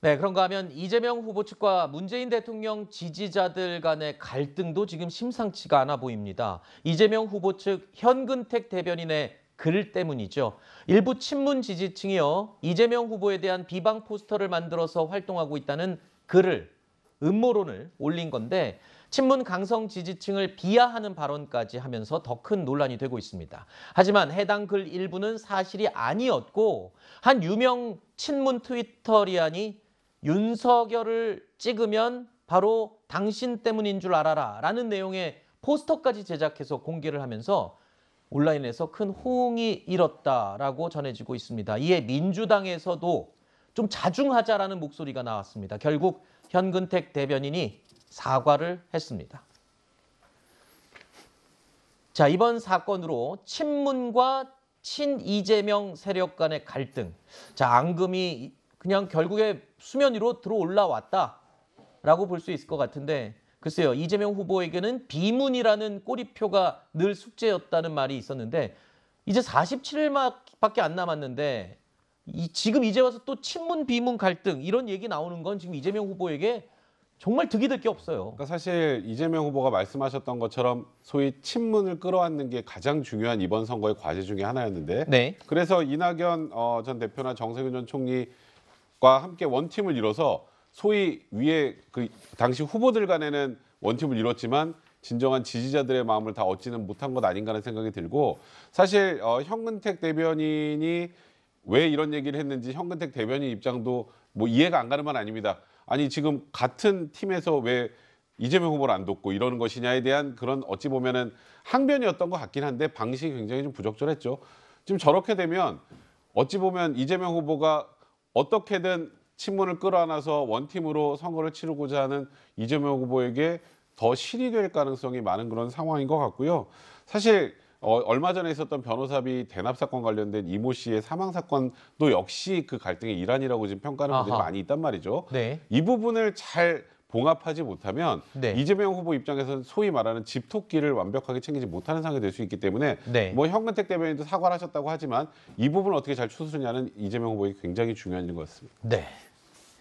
네, 그런가 하면 이재명 후보 측과 문재인 대통령 지지자들 간의 갈등도 지금 심상치가 않아 보입니다. 이재명 후보 측 현근택 대변인의 글 때문이죠. 일부 친문 지지층이요. 이재명 후보에 대한 비방 포스터를 만들어서 활동하고 있다는 글을 음모론을 올린 건데 친문 강성 지지층을 비하하는 발언까지 하면서 더 큰 논란이 되고 있습니다. 하지만 해당 글 일부는 사실이 아니었고 한 유명 친문 트위터리안이 윤석열을 찍으면 바로 당신 때문인 줄 알아라 라는 내용의 포스터까지 제작해서 공개를 하면서 온라인에서 큰 호응이 일었다라고 전해지고 있습니다. 이에 민주당에서도 좀 자중하자라는 목소리가 나왔습니다. 결국 현근택 대변인이 사과를 했습니다. 자, 이번 사건으로 친문과 친이재명 세력 간의 갈등, 자, 앙금이 그냥 결국에 수면 위로 들어 올라왔다라고 볼 수 있을 것 같은데 글쎄요 이재명 후보에게는 비문이라는 꼬리표가 늘 숙제였다는 말이 있었는데 이제 47일밖에 안 남았는데 이, 지금 이제 와서 또 친문 비문 갈등 이런 얘기 나오는 건 지금 이재명 후보에게 정말 득이 될게 없어요. 그러니까 사실 이재명 후보가 말씀하셨던 것처럼 소위 친문을 끌어안는 게 가장 중요한 이번 선거의 과제 중의 하나였는데 네. 그래서 이낙연 어, 전 대표나 정세균 전 총리 과 함께 원팀을 이뤄서 소위 위에 그 당시 후보들 간에는 원팀을 이뤘지만 진정한 지지자들의 마음을 다 얻지는 못한 것 아닌가 하는 생각이 들고 사실 어, 현근택 대변인이 왜 이런 얘기를 했는지 현근택 대변인 입장도 뭐 이해가 안 가는 건 아닙니다. 아니 지금 같은 팀에서 왜 이재명 후보를 안 돕고 이러는 것이냐에 대한 그런 어찌 보면은 항변이었던 것 같긴 한데 방식이 굉장히 좀 부적절했죠. 지금 저렇게 되면 어찌 보면 이재명 후보가 어떻게든 친문을 끌어안아서 원팀으로 선거를 치르고자 하는 이재명 후보에게 더 실이 될 가능성이 많은 그런 상황인 것 같고요. 사실 어, 얼마 전에 있었던 변호사비 대납 사건 관련된 이모 씨의 사망 사건도 역시 그 갈등의 일환이라고 지금 평가하는 분들이 아하. 많이 있단 말이죠. 네. 이 부분을 잘 봉합하지 못하면 네. 이재명 후보 입장에서는 소위 말하는 집토끼를 완벽하게 챙기지 못하는 상황이 될 수 있기 때문에 네. 뭐 현근택 대변인도 사과를 하셨다고 하지만 이 부분을 어떻게 잘 추스르냐는 이재명 후보에게 굉장히 중요한 것 같습니다. 네.